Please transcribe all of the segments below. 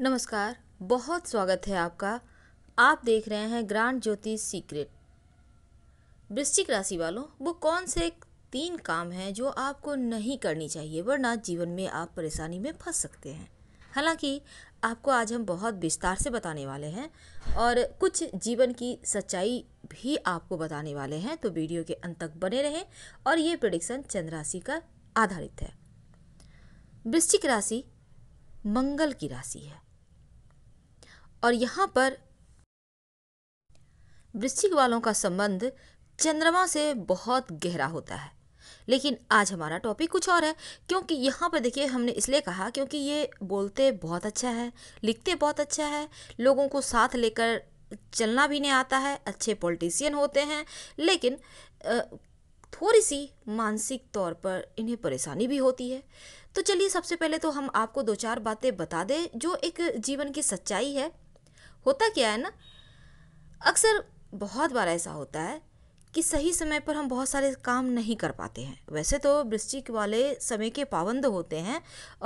नमस्कार बहुत स्वागत है आपका आप देख रहे हैं ग्रांड ज्योति सीक्रेट वृश्चिक राशि वालों वो कौन से तीन काम हैं जो आपको नहीं करनी चाहिए वरना जीवन में आप परेशानी में फंस सकते हैं हालांकि आपको आज हम बहुत विस्तार से बताने वाले हैं और कुछ जीवन की सच्चाई भी आपको बताने वाले हैं तो वीडियो के अंत तक बने रहें और ये प्रडिक्शन चंद्र राशि का आधारित है वृश्चिक राशि मंगल की राशि है और यहाँ पर वृश्चिक वालों का संबंध चंद्रमा से बहुत गहरा होता है लेकिन आज हमारा टॉपिक कुछ और है क्योंकि यहाँ पर देखिए हमने इसलिए कहा क्योंकि ये बोलते बहुत अच्छा है लिखते बहुत अच्छा है लोगों को साथ लेकर चलना भी नहीं आता है अच्छे पॉलिटिशियन होते हैं लेकिन थोड़ी सी मानसिक तौर पर इन्हें परेशानी भी होती है तो चलिए सबसे पहले तो हम आपको दो चार बातें बता दें जो एक जीवन की सच्चाई है होता क्या है ना अक्सर बहुत बार ऐसा होता है कि सही समय पर हम बहुत सारे काम नहीं कर पाते हैं वैसे तो वृश्चिक वाले समय के पाबंद होते हैं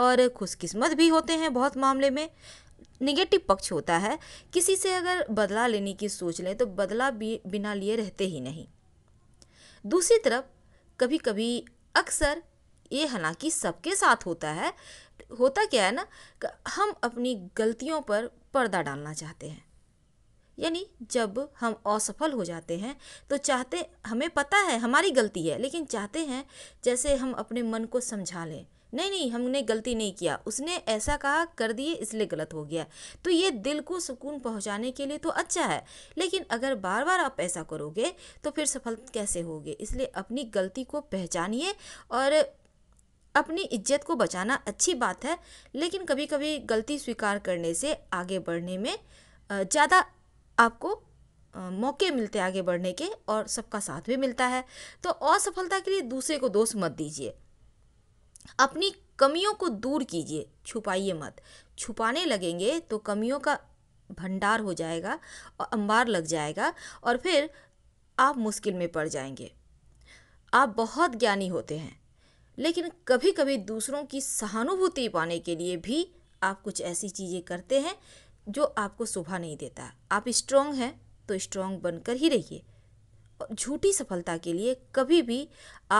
और खुशकिस्मत भी होते हैं बहुत मामले में निगेटिव पक्ष होता है किसी से अगर बदला लेने की सोच लें तो बदला भी बिना लिए रहते ही नहीं दूसरी तरफ कभी कभी अक्सर ये हालांकि सबके साथ होता है होता क्या है ना हम अपनी गलतियों पर पर्दा डालना चाहते हैं यानी जब हम असफल हो जाते हैं तो चाहते हमें पता है हमारी गलती है लेकिन चाहते हैं जैसे हम अपने मन को समझा लें नहीं नहीं हमने गलती नहीं किया उसने ऐसा कहा कर दिए इसलिए गलत हो गया तो ये दिल को सुकून पहुंचाने के लिए तो अच्छा है लेकिन अगर बार बार आप ऐसा करोगे तो फिर सफल कैसे होगे इसलिए अपनी गलती को पहचानिए और अपनी इज्जत को बचाना अच्छी बात है लेकिन कभी कभी गलती स्वीकार करने से आगे बढ़ने में ज़्यादा आपको मौके मिलते हैं आगे बढ़ने के और सबका साथ भी मिलता है तो असफलता के लिए दूसरे को दोष मत दीजिए अपनी कमियों को दूर कीजिए छुपाइए मत छुपाने लगेंगे तो कमियों का भंडार हो जाएगा और अंबार लग जाएगा और फिर आप मुश्किल में पड़ जाएंगे आप बहुत ज्ञानी होते हैं लेकिन कभी कभी दूसरों की सहानुभूति पाने के लिए भी आप कुछ ऐसी चीज़ें करते हैं जो आपको शोभा नहीं देता आप स्ट्रांग हैं तो स्ट्रांग बनकर ही रहिए झूठी सफलता के लिए कभी भी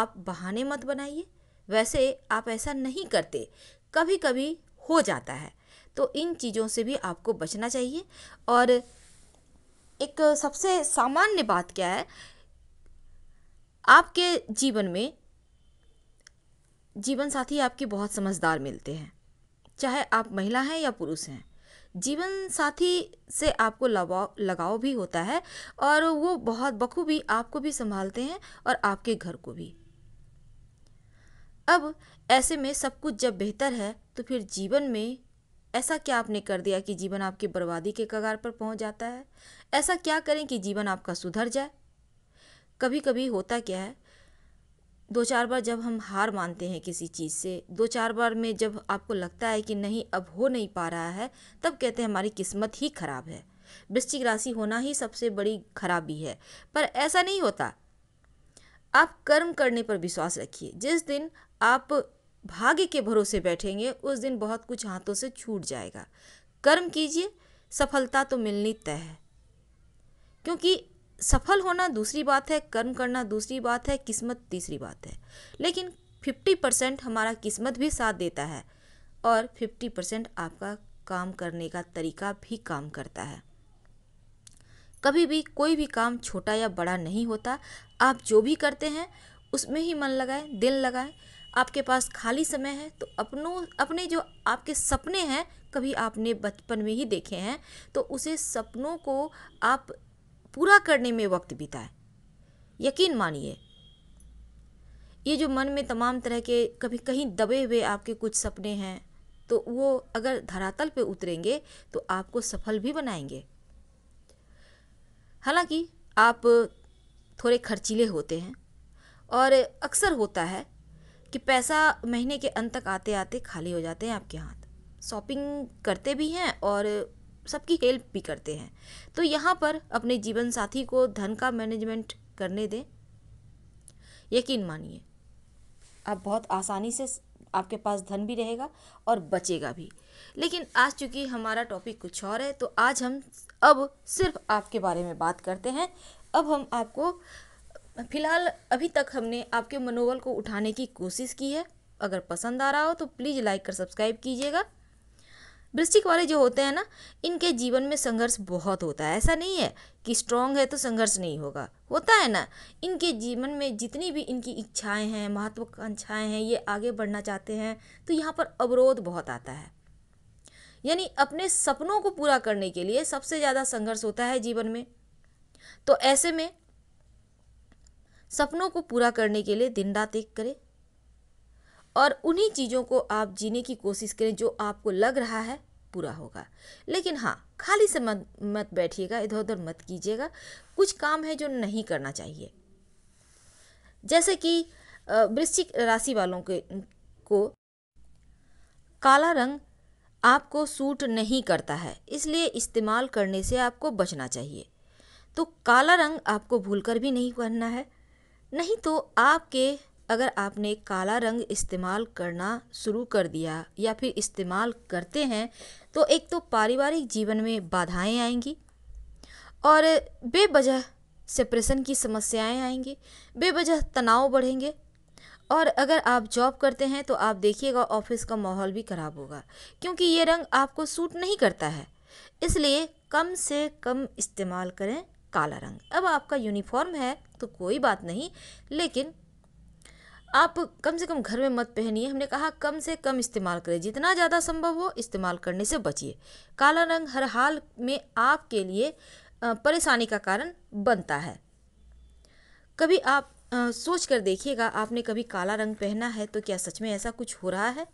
आप बहाने मत बनाइए वैसे आप ऐसा नहीं करते कभी कभी हो जाता है तो इन चीज़ों से भी आपको बचना चाहिए और एक सबसे सामान्य बात क्या है आपके जीवन में जीवन साथी आपके बहुत समझदार मिलते हैं चाहे आप महिला हैं या पुरुष हैं जीवन साथी से आपको लगाव लगाव भी होता है और वो बहुत बखूबी आपको भी संभालते हैं और आपके घर को भी अब ऐसे में सब कुछ जब बेहतर है तो फिर जीवन में ऐसा क्या आपने कर दिया कि जीवन आपकी बर्बादी के कगार पर पहुंच जाता है ऐसा क्या करें कि जीवन आपका सुधर जाए कभी कभी होता क्या है दो चार बार जब हम हार मानते हैं किसी चीज़ से दो चार बार में जब आपको लगता है कि नहीं अब हो नहीं पा रहा है तब कहते हैं हमारी किस्मत ही खराब है वृश्चिक राशि होना ही सबसे बड़ी खराबी है पर ऐसा नहीं होता आप कर्म करने पर विश्वास रखिए जिस दिन आप भाग्य के भरोसे बैठेंगे उस दिन बहुत कुछ हाथों से छूट जाएगा कर्म कीजिए सफलता तो मिलनी तय है क्योंकि सफल होना दूसरी बात है कर्म करना दूसरी बात है किस्मत तीसरी बात है लेकिन फिफ्टी परसेंट हमारा किस्मत भी साथ देता है और फिफ्टी परसेंट आपका काम करने का तरीका भी काम करता है कभी भी कोई भी काम छोटा या बड़ा नहीं होता आप जो भी करते हैं उसमें ही मन लगाएं दिल लगाएं आपके पास खाली समय है तो अपनों अपने जो आपके सपने हैं कभी आपने बचपन में ही देखे हैं तो उसे सपनों को आप पूरा करने में वक्त बिताए यकीन मानिए ये जो मन में तमाम तरह के कभी कहीं दबे हुए आपके कुछ सपने हैं तो वो अगर धरातल पे उतरेंगे तो आपको सफल भी बनाएंगे हालांकि आप थोड़े खर्चीले होते हैं और अक्सर होता है कि पैसा महीने के अंत तक आते आते खाली हो जाते हैं आपके हाथ शॉपिंग करते भी हैं और सबकी हेल्प भी करते हैं तो यहाँ पर अपने जीवन साथी को धन का मैनेजमेंट करने दें यकीन मानिए आप बहुत आसानी से आपके पास धन भी रहेगा और बचेगा भी लेकिन आज चूंकि हमारा टॉपिक कुछ और है तो आज हम अब सिर्फ आपके बारे में बात करते हैं अब हम आपको फिलहाल अभी तक हमने आपके मनोबल को उठाने की कोशिश की है अगर पसंद आ रहा हो तो प्लीज़ लाइक कर सब्सक्राइब कीजिएगा वृश्चिक वाले जो होते हैं ना इनके जीवन में संघर्ष बहुत होता है ऐसा नहीं है कि स्ट्रांग है तो संघर्ष नहीं होगा होता है ना इनके जीवन में जितनी भी इनकी इच्छाएं हैं महत्वाकांक्षाएं हैं ये आगे बढ़ना चाहते हैं तो यहाँ पर अवरोध बहुत आता है यानी अपने सपनों को पूरा करने के लिए सबसे ज़्यादा संघर्ष होता है जीवन में तो ऐसे में सपनों को पूरा करने के लिए दिन रात एक करें और उन्हीं चीज़ों को आप जीने की कोशिश करें जो आपको लग रहा है पूरा होगा लेकिन हाँ खाली से मत मत बैठिएगा इधर उधर मत कीजिएगा कुछ काम है जो नहीं करना चाहिए जैसे कि वृश्चिक राशि वालों के को काला रंग आपको सूट नहीं करता है इसलिए इस्तेमाल करने से आपको बचना चाहिए तो काला रंग आपको भूलकर भी नहीं पहनना है नहीं तो आपके अगर आपने काला रंग इस्तेमाल करना शुरू कर दिया या फिर इस्तेमाल करते हैं तो एक तो पारिवारिक जीवन में बाधाएं आएंगी और बेवजह सेप्रेशन की समस्याएं आएंगी बेवजह तनाव बढ़ेंगे और अगर आप जॉब करते हैं तो आप देखिएगा ऑफिस का माहौल भी ख़राब होगा क्योंकि ये रंग आपको सूट नहीं करता है इसलिए कम से कम इस्तेमाल करें काला रंग अब आपका यूनिफॉर्म है तो कोई बात नहीं लेकिन आप कम से कम घर में मत पहनिए हमने कहा कम से कम इस्तेमाल करें जितना ज़्यादा संभव हो इस्तेमाल करने से बचिए काला रंग हर हाल में आपके लिए परेशानी का कारण बनता है कभी आप आ, सोच कर देखिएगा आपने कभी काला रंग पहना है तो क्या सच में ऐसा कुछ हो रहा है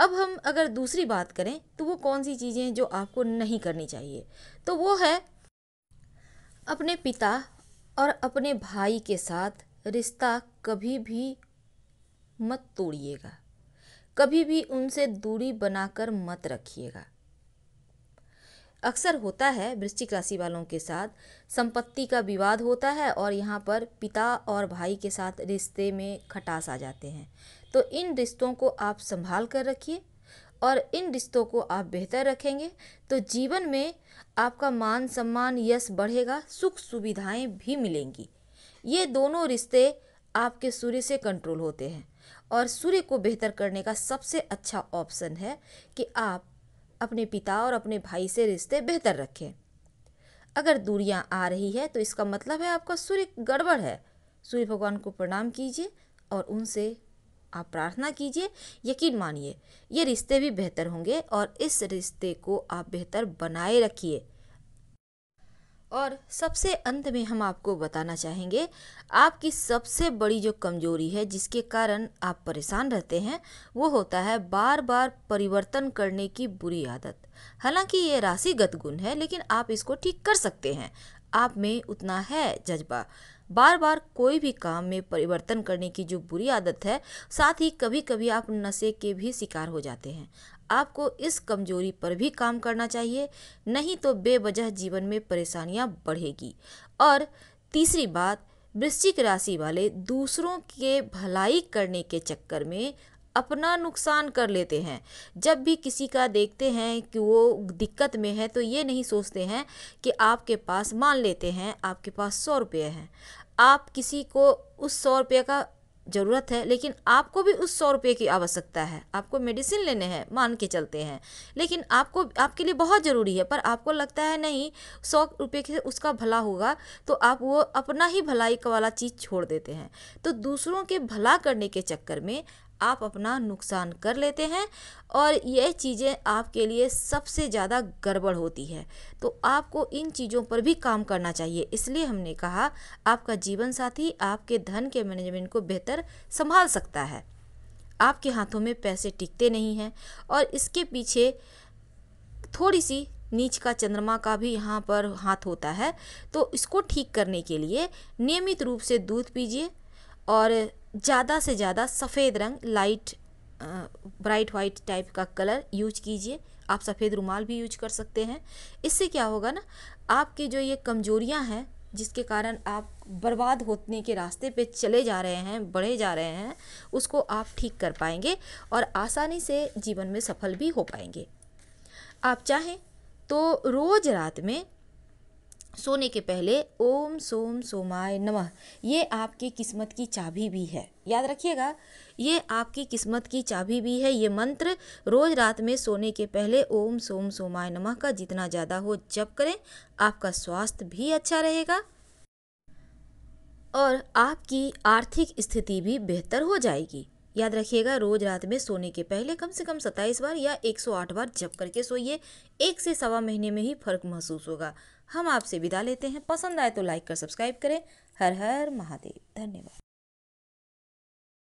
अब हम अगर दूसरी बात करें तो वो कौन सी चीज़ें जो आपको नहीं करनी चाहिए तो वो है अपने पिता और अपने भाई के साथ रिश्ता कभी भी मत तोड़िएगा कभी भी उनसे दूरी बनाकर मत रखिएगा अक्सर होता है वृश्चिक राशि वालों के साथ संपत्ति का विवाद होता है और यहाँ पर पिता और भाई के साथ रिश्ते में खटास आ जाते हैं तो इन रिश्तों को आप संभाल कर रखिए और इन रिश्तों को आप बेहतर रखेंगे तो जीवन में आपका मान सम्मान यश बढ़ेगा सुख सुविधाएं भी मिलेंगी ये दोनों रिश्ते आपके सूर्य से कंट्रोल होते हैं और सूर्य को बेहतर करने का सबसे अच्छा ऑप्शन है कि आप अपने पिता और अपने भाई से रिश्ते बेहतर रखें अगर दूरियां आ रही है तो इसका मतलब है आपका सूर्य गड़बड़ है सूर्य भगवान को प्रणाम कीजिए और उनसे आप प्रार्थना कीजिए यकीन मानिए ये रिश्ते भी बेहतर होंगे और इस रिश्ते को आप बेहतर बनाए रखिए और सबसे अंत में हम आपको बताना चाहेंगे आपकी सबसे बड़ी जो कमजोरी है जिसके कारण आप परेशान रहते हैं वो होता है बार बार परिवर्तन करने की बुरी आदत हालांकि ये राशिगत गुण है लेकिन आप इसको ठीक कर सकते हैं आप में उतना है जज्बा बार बार कोई भी काम में परिवर्तन करने की जो बुरी आदत है साथ ही कभी कभी आप नशे के भी शिकार हो जाते हैं आपको इस कमजोरी पर भी काम करना चाहिए नहीं तो बेवजह जीवन में परेशानियां बढ़ेगी और तीसरी बात वृश्चिक राशि वाले दूसरों के भलाई करने के चक्कर में अपना नुकसान कर लेते हैं जब भी किसी का देखते हैं कि वो दिक्कत में है तो ये नहीं सोचते हैं कि आपके पास मान लेते हैं आपके पास सौ रुपये हैं आप किसी को उस सौ रुपये का ज़रूरत है लेकिन आपको भी उस सौ रुपये की आवश्यकता है आपको मेडिसिन लेने हैं मान के चलते हैं लेकिन आपको आपके लिए बहुत ज़रूरी है पर आपको लगता है नहीं सौ रुपये से उसका भला होगा तो आप वो अपना ही भलाई वाला चीज़ छोड़ देते हैं तो दूसरों के भला करने के चक्कर में आप अपना नुकसान कर लेते हैं और ये चीज़ें आपके लिए सबसे ज़्यादा गड़बड़ होती है तो आपको इन चीज़ों पर भी काम करना चाहिए इसलिए हमने कहा आपका जीवन साथी आपके धन के मैनेजमेंट को बेहतर संभाल सकता है आपके हाथों में पैसे टिकते नहीं हैं और इसके पीछे थोड़ी सी नीच का चंद्रमा का भी यहाँ पर हाथ होता है तो इसको ठीक करने के लिए नियमित रूप से दूध पीजिए और ज़्यादा से ज़्यादा सफ़ेद रंग लाइट ब्राइट वाइट टाइप का कलर यूज कीजिए आप सफ़ेद रुमाल भी यूज कर सकते हैं इससे क्या होगा ना आपकी जो ये कमजोरियां हैं जिसके कारण आप बर्बाद होने के रास्ते पे चले जा रहे हैं बढ़े जा रहे हैं उसको आप ठीक कर पाएंगे और आसानी से जीवन में सफल भी हो पाएंगे आप चाहें तो रोज़ रात में सोने के पहले ओम सोम सोमाय नमः ये आपकी किस्मत की चाबी भी है याद रखिएगा ये आपकी किस्मत की चाबी भी है ये मंत्र रोज रात में सोने के पहले ओम सोम सोमाय नमः का जितना ज़्यादा हो जप करें आपका स्वास्थ्य भी अच्छा रहेगा और आपकी आर्थिक स्थिति भी बेहतर हो जाएगी याद रखिएगा रोज रात में सोने के पहले कम से कम सत्ताईस बार या एक बार जप करके सोइए एक से सवा महीने में ही फर्क महसूस होगा हम आपसे विदा लेते हैं पसंद आए तो लाइक कर सब्सक्राइब करें हर हर महादेव धन्यवाद